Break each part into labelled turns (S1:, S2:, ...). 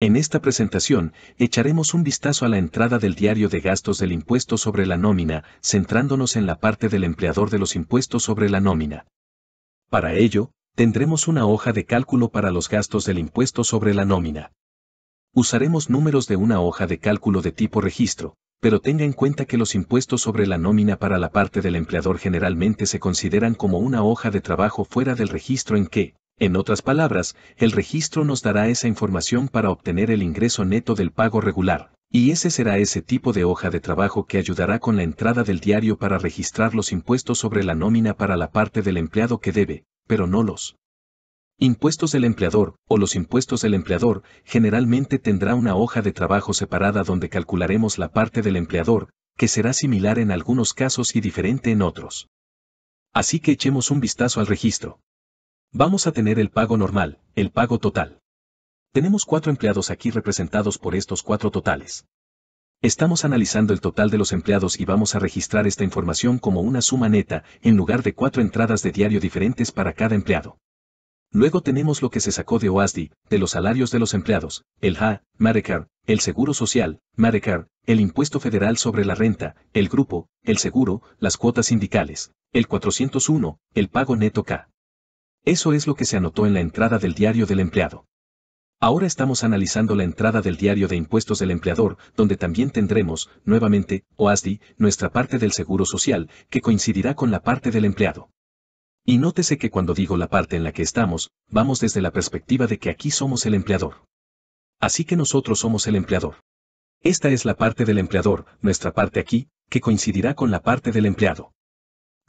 S1: En esta presentación, echaremos un vistazo a la entrada del diario de gastos del impuesto sobre la nómina, centrándonos en la parte del empleador de los impuestos sobre la nómina. Para ello, tendremos una hoja de cálculo para los gastos del impuesto sobre la nómina. Usaremos números de una hoja de cálculo de tipo registro, pero tenga en cuenta que los impuestos sobre la nómina para la parte del empleador generalmente se consideran como una hoja de trabajo fuera del registro en que, en otras palabras, el registro nos dará esa información para obtener el ingreso neto del pago regular, y ese será ese tipo de hoja de trabajo que ayudará con la entrada del diario para registrar los impuestos sobre la nómina para la parte del empleado que debe, pero no los impuestos del empleador o los impuestos del empleador, generalmente tendrá una hoja de trabajo separada donde calcularemos la parte del empleador, que será similar en algunos casos y diferente en otros. Así que echemos un vistazo al registro. Vamos a tener el pago normal, el pago total. Tenemos cuatro empleados aquí representados por estos cuatro totales. Estamos analizando el total de los empleados y vamos a registrar esta información como una suma neta, en lugar de cuatro entradas de diario diferentes para cada empleado. Luego tenemos lo que se sacó de OASDI, de los salarios de los empleados, el HA, Medicare, el Seguro Social, Medicare, el Impuesto Federal sobre la Renta, el Grupo, el Seguro, las cuotas sindicales, el 401, el pago neto K. Eso es lo que se anotó en la entrada del diario del empleado. Ahora estamos analizando la entrada del diario de impuestos del empleador, donde también tendremos, nuevamente, OASDI, nuestra parte del seguro social, que coincidirá con la parte del empleado. Y nótese que cuando digo la parte en la que estamos, vamos desde la perspectiva de que aquí somos el empleador. Así que nosotros somos el empleador. Esta es la parte del empleador, nuestra parte aquí, que coincidirá con la parte del empleado.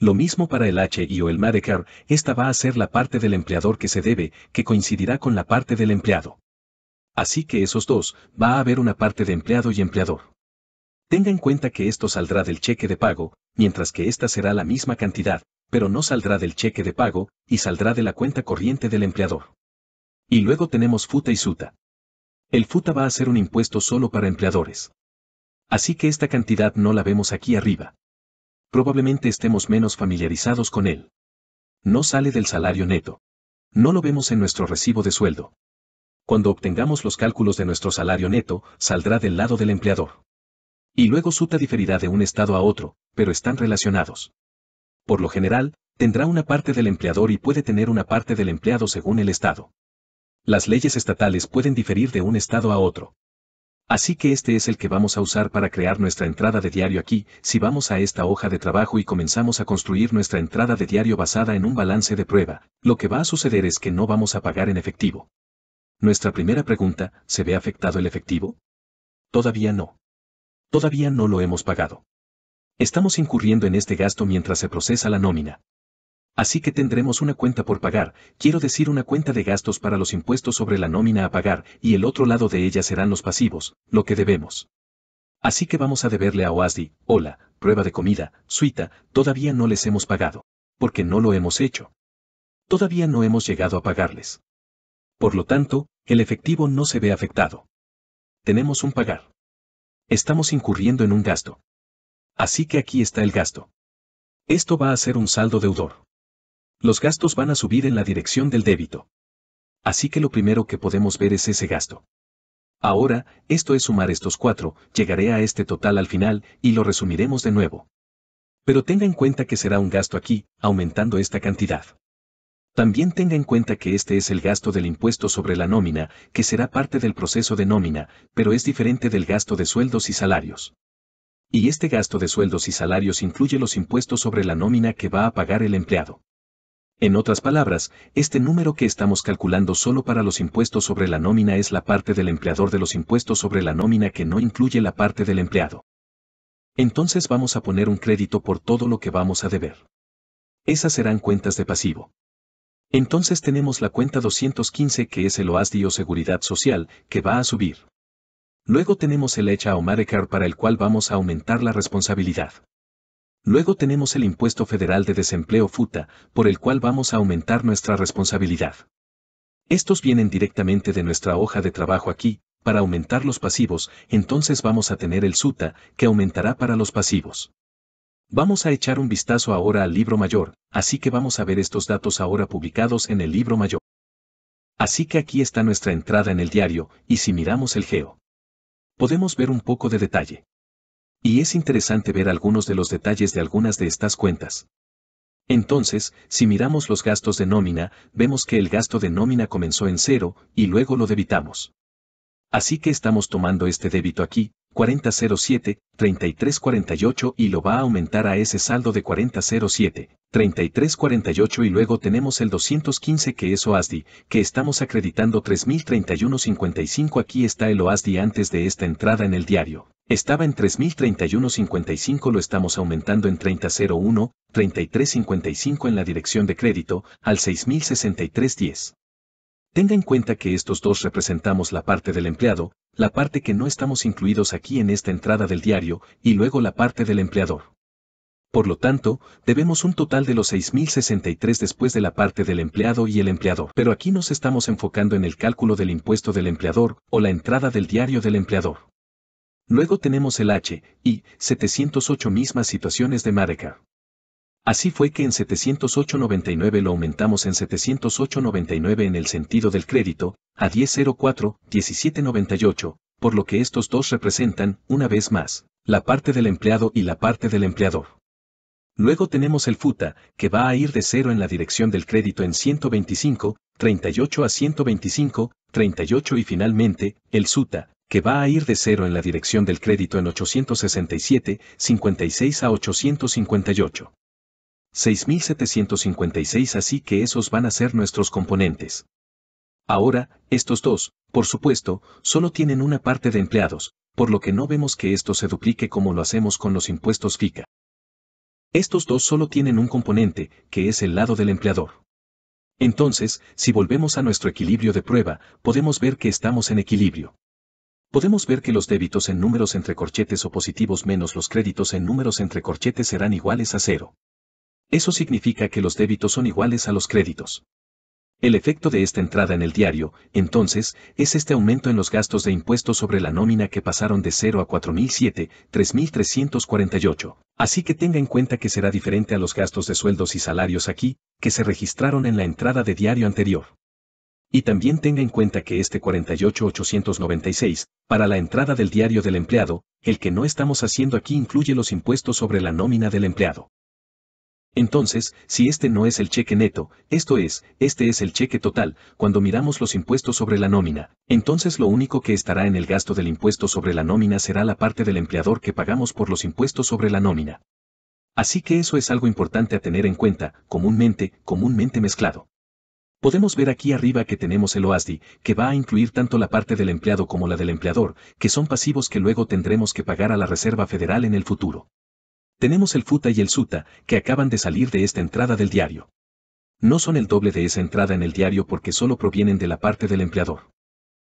S1: Lo mismo para el H y o el Medicare, esta va a ser la parte del empleador que se debe, que coincidirá con la parte del empleado. Así que esos dos, va a haber una parte de empleado y empleador. Tenga en cuenta que esto saldrá del cheque de pago, mientras que esta será la misma cantidad, pero no saldrá del cheque de pago, y saldrá de la cuenta corriente del empleador. Y luego tenemos FUTA y SUTA. El FUTA va a ser un impuesto solo para empleadores. Así que esta cantidad no la vemos aquí arriba probablemente estemos menos familiarizados con él. No sale del salario neto. No lo vemos en nuestro recibo de sueldo. Cuando obtengamos los cálculos de nuestro salario neto, saldrá del lado del empleador. Y luego suta diferirá de un estado a otro, pero están relacionados. Por lo general, tendrá una parte del empleador y puede tener una parte del empleado según el estado. Las leyes estatales pueden diferir de un estado a otro, Así que este es el que vamos a usar para crear nuestra entrada de diario aquí, si vamos a esta hoja de trabajo y comenzamos a construir nuestra entrada de diario basada en un balance de prueba, lo que va a suceder es que no vamos a pagar en efectivo. Nuestra primera pregunta, ¿se ve afectado el efectivo? Todavía no. Todavía no lo hemos pagado. Estamos incurriendo en este gasto mientras se procesa la nómina. Así que tendremos una cuenta por pagar, quiero decir una cuenta de gastos para los impuestos sobre la nómina a pagar, y el otro lado de ella serán los pasivos, lo que debemos. Así que vamos a deberle a Oasdi, hola, prueba de comida, suita, todavía no les hemos pagado. Porque no lo hemos hecho. Todavía no hemos llegado a pagarles. Por lo tanto, el efectivo no se ve afectado. Tenemos un pagar. Estamos incurriendo en un gasto. Así que aquí está el gasto. Esto va a ser un saldo deudor. Los gastos van a subir en la dirección del débito. Así que lo primero que podemos ver es ese gasto. Ahora, esto es sumar estos cuatro, llegaré a este total al final y lo resumiremos de nuevo. Pero tenga en cuenta que será un gasto aquí, aumentando esta cantidad. También tenga en cuenta que este es el gasto del impuesto sobre la nómina, que será parte del proceso de nómina, pero es diferente del gasto de sueldos y salarios. Y este gasto de sueldos y salarios incluye los impuestos sobre la nómina que va a pagar el empleado. En otras palabras, este número que estamos calculando solo para los impuestos sobre la nómina es la parte del empleador de los impuestos sobre la nómina que no incluye la parte del empleado. Entonces vamos a poner un crédito por todo lo que vamos a deber. Esas serán cuentas de pasivo. Entonces tenemos la cuenta 215 que es el OASDI o Seguridad Social, que va a subir. Luego tenemos el hecha o Medicare para el cual vamos a aumentar la responsabilidad. Luego tenemos el impuesto federal de desempleo FUTA, por el cual vamos a aumentar nuestra responsabilidad. Estos vienen directamente de nuestra hoja de trabajo aquí, para aumentar los pasivos, entonces vamos a tener el SUTA, que aumentará para los pasivos. Vamos a echar un vistazo ahora al libro mayor, así que vamos a ver estos datos ahora publicados en el libro mayor. Así que aquí está nuestra entrada en el diario, y si miramos el geo, podemos ver un poco de detalle. Y es interesante ver algunos de los detalles de algunas de estas cuentas. Entonces, si miramos los gastos de nómina, vemos que el gasto de nómina comenzó en cero y luego lo debitamos. Así que estamos tomando este débito aquí, 4007-3348 y lo va a aumentar a ese saldo de 4007-3348 y luego tenemos el 215 que es OASDI, que estamos acreditando 3031.55 aquí está el OASDI antes de esta entrada en el diario. Estaba en 3031.55 lo estamos aumentando en 3001, 3355 en la dirección de crédito, al 606310. Tenga en cuenta que estos dos representamos la parte del empleado, la parte que no estamos incluidos aquí en esta entrada del diario, y luego la parte del empleador. Por lo tanto, debemos un total de los 6.063 después de la parte del empleado y el empleador. Pero aquí nos estamos enfocando en el cálculo del impuesto del empleador o la entrada del diario del empleador. Luego tenemos el H, y 708 mismas situaciones de Medicare. Así fue que en 708.99 lo aumentamos en 708.99 en el sentido del crédito, a 1004-1798, por lo que estos dos representan, una vez más, la parte del empleado y la parte del empleador. Luego tenemos el FUTA, que va a ir de cero en la dirección del crédito en 125, 38 a 125, 38 y finalmente, el SUTA, que va a ir de cero en la dirección del crédito en 867, 56 a 858. 6.756 así que esos van a ser nuestros componentes. Ahora, estos dos, por supuesto, solo tienen una parte de empleados, por lo que no vemos que esto se duplique como lo hacemos con los impuestos FICA. Estos dos solo tienen un componente, que es el lado del empleador. Entonces, si volvemos a nuestro equilibrio de prueba, podemos ver que estamos en equilibrio. Podemos ver que los débitos en números entre corchetes o positivos menos los créditos en números entre corchetes serán iguales a cero. Eso significa que los débitos son iguales a los créditos. El efecto de esta entrada en el diario, entonces, es este aumento en los gastos de impuestos sobre la nómina que pasaron de 0 a 4.007, 3.348. Así que tenga en cuenta que será diferente a los gastos de sueldos y salarios aquí, que se registraron en la entrada de diario anterior. Y también tenga en cuenta que este 48.896, para la entrada del diario del empleado, el que no estamos haciendo aquí incluye los impuestos sobre la nómina del empleado. Entonces, si este no es el cheque neto, esto es, este es el cheque total, cuando miramos los impuestos sobre la nómina, entonces lo único que estará en el gasto del impuesto sobre la nómina será la parte del empleador que pagamos por los impuestos sobre la nómina. Así que eso es algo importante a tener en cuenta, comúnmente, comúnmente mezclado. Podemos ver aquí arriba que tenemos el OASDI, que va a incluir tanto la parte del empleado como la del empleador, que son pasivos que luego tendremos que pagar a la Reserva Federal en el futuro. Tenemos el futa y el suta, que acaban de salir de esta entrada del diario. No son el doble de esa entrada en el diario porque solo provienen de la parte del empleador.